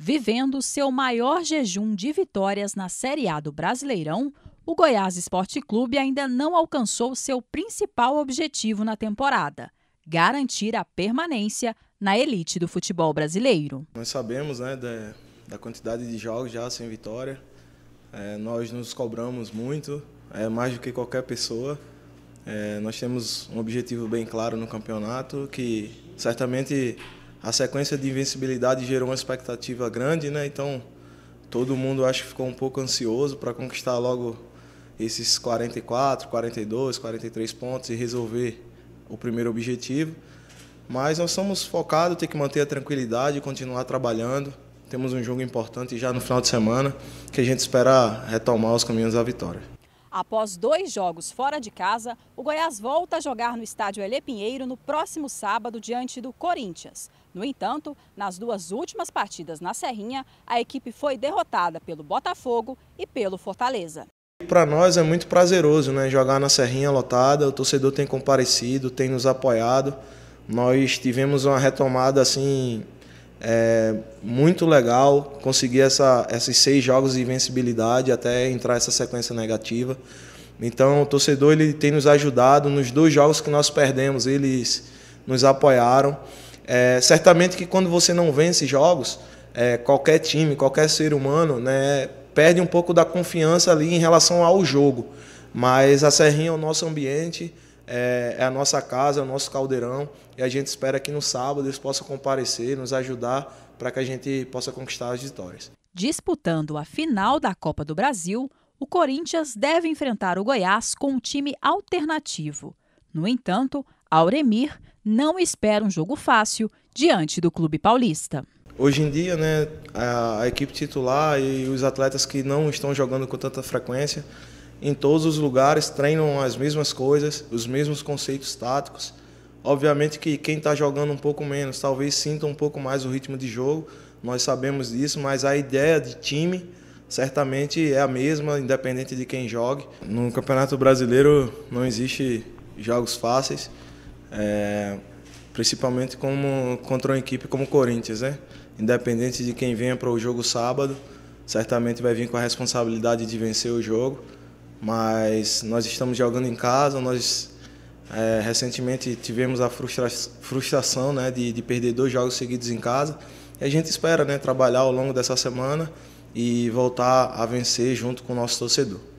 Vivendo seu maior jejum de vitórias na Série A do Brasileirão, o Goiás Esporte Clube ainda não alcançou seu principal objetivo na temporada: garantir a permanência na elite do futebol brasileiro. Nós sabemos né, da, da quantidade de jogos já sem vitória, é, nós nos cobramos muito, é, mais do que qualquer pessoa. É, nós temos um objetivo bem claro no campeonato que certamente a sequência de invencibilidade gerou uma expectativa grande, né? Então todo mundo acho que ficou um pouco ansioso para conquistar logo esses 44, 42, 43 pontos e resolver o primeiro objetivo. Mas nós somos focados, tem que manter a tranquilidade, e continuar trabalhando. Temos um jogo importante já no final de semana, que a gente espera retomar os caminhos da vitória. Após dois jogos fora de casa, o Goiás volta a jogar no estádio Elê Pinheiro no próximo sábado diante do Corinthians. No entanto, nas duas últimas partidas na Serrinha, a equipe foi derrotada pelo Botafogo e pelo Fortaleza. Para nós é muito prazeroso né, jogar na Serrinha lotada, o torcedor tem comparecido, tem nos apoiado. Nós tivemos uma retomada assim é, muito legal, conseguir essa, esses seis jogos de invencibilidade até entrar essa sequência negativa. Então o torcedor ele tem nos ajudado nos dois jogos que nós perdemos, eles nos apoiaram. É, certamente que quando você não vence jogos, é, qualquer time, qualquer ser humano, né, perde um pouco da confiança ali em relação ao jogo. Mas a Serrinha é o nosso ambiente, é, é a nossa casa, é o nosso caldeirão, e a gente espera que no sábado eles possam comparecer, nos ajudar para que a gente possa conquistar as vitórias. Disputando a final da Copa do Brasil, o Corinthians deve enfrentar o Goiás com um time alternativo. No entanto, Auremir não espera um jogo fácil diante do clube paulista. Hoje em dia, né, a, a equipe titular e os atletas que não estão jogando com tanta frequência, em todos os lugares treinam as mesmas coisas, os mesmos conceitos táticos. Obviamente que quem está jogando um pouco menos talvez sinta um pouco mais o ritmo de jogo, nós sabemos disso, mas a ideia de time certamente é a mesma, independente de quem jogue. No Campeonato Brasileiro não existe jogos fáceis é, principalmente como, contra uma equipe como o Corinthians. Né? Independente de quem venha para o jogo sábado, certamente vai vir com a responsabilidade de vencer o jogo, mas nós estamos jogando em casa, nós é, recentemente tivemos a frustra frustração né, de, de perder dois jogos seguidos em casa, e a gente espera né, trabalhar ao longo dessa semana e voltar a vencer junto com o nosso torcedor.